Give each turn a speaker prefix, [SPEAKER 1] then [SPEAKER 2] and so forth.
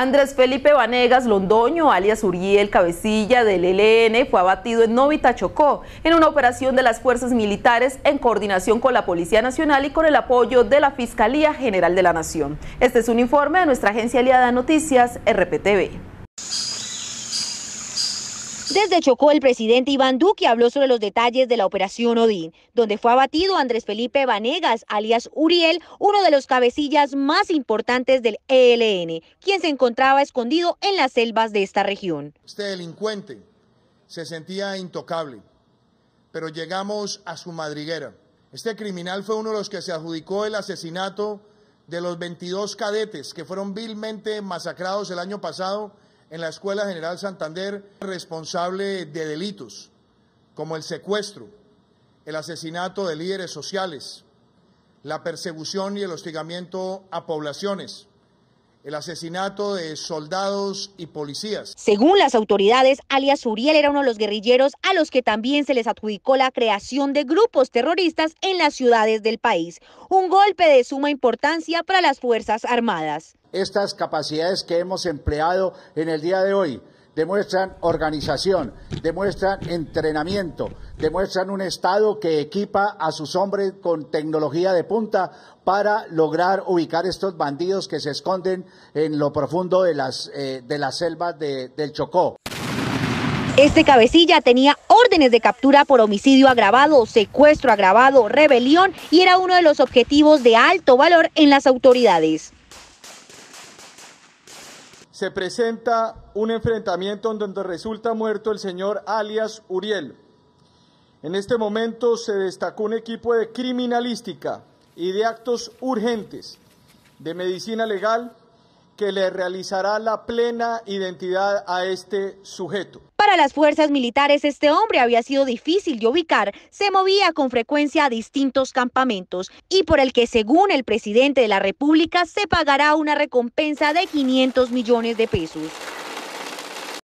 [SPEAKER 1] Andrés Felipe Vanegas Londoño, alias Uriel Cabecilla del ELN, fue abatido en Novita Chocó en una operación de las fuerzas militares en coordinación con la Policía Nacional y con el apoyo de la Fiscalía General de la Nación. Este es un informe de nuestra agencia aliada Noticias, RPTV. Desde Chocó, el
[SPEAKER 2] presidente Iván Duque habló sobre los detalles de la operación Odín, donde fue abatido Andrés Felipe Vanegas, alias Uriel, uno de los cabecillas más importantes del ELN, quien se encontraba escondido en las selvas de esta región.
[SPEAKER 3] Este delincuente se sentía intocable, pero llegamos a su madriguera. Este criminal fue uno de los que se adjudicó el asesinato de los 22 cadetes que fueron vilmente masacrados el año pasado en la Escuela General Santander responsable de delitos como el secuestro, el asesinato de líderes sociales, la persecución y el hostigamiento a poblaciones, el asesinato de soldados y policías.
[SPEAKER 2] Según las autoridades, alias Uriel era uno de los guerrilleros a los que también se les adjudicó la creación de grupos terroristas en las ciudades del país, un golpe de suma importancia para las Fuerzas Armadas. Estas capacidades
[SPEAKER 4] que hemos empleado en el día de hoy demuestran organización, demuestran entrenamiento, demuestran un Estado que equipa a sus hombres con tecnología de punta para lograr ubicar estos bandidos que se esconden en lo profundo de las, eh, de las selvas del Chocó.
[SPEAKER 2] Este cabecilla tenía órdenes de captura por homicidio agravado, secuestro agravado, rebelión y era uno de los objetivos de alto valor en las autoridades
[SPEAKER 5] se presenta un enfrentamiento en donde resulta muerto el señor alias Uriel. En este momento se destacó un equipo de criminalística y de actos urgentes de medicina legal que le realizará la plena
[SPEAKER 2] identidad
[SPEAKER 5] a este sujeto.
[SPEAKER 2] Para las fuerzas militares este hombre había sido difícil de ubicar, se movía con frecuencia a distintos campamentos y por el que según el presidente de la República se pagará una recompensa de 500 millones de pesos.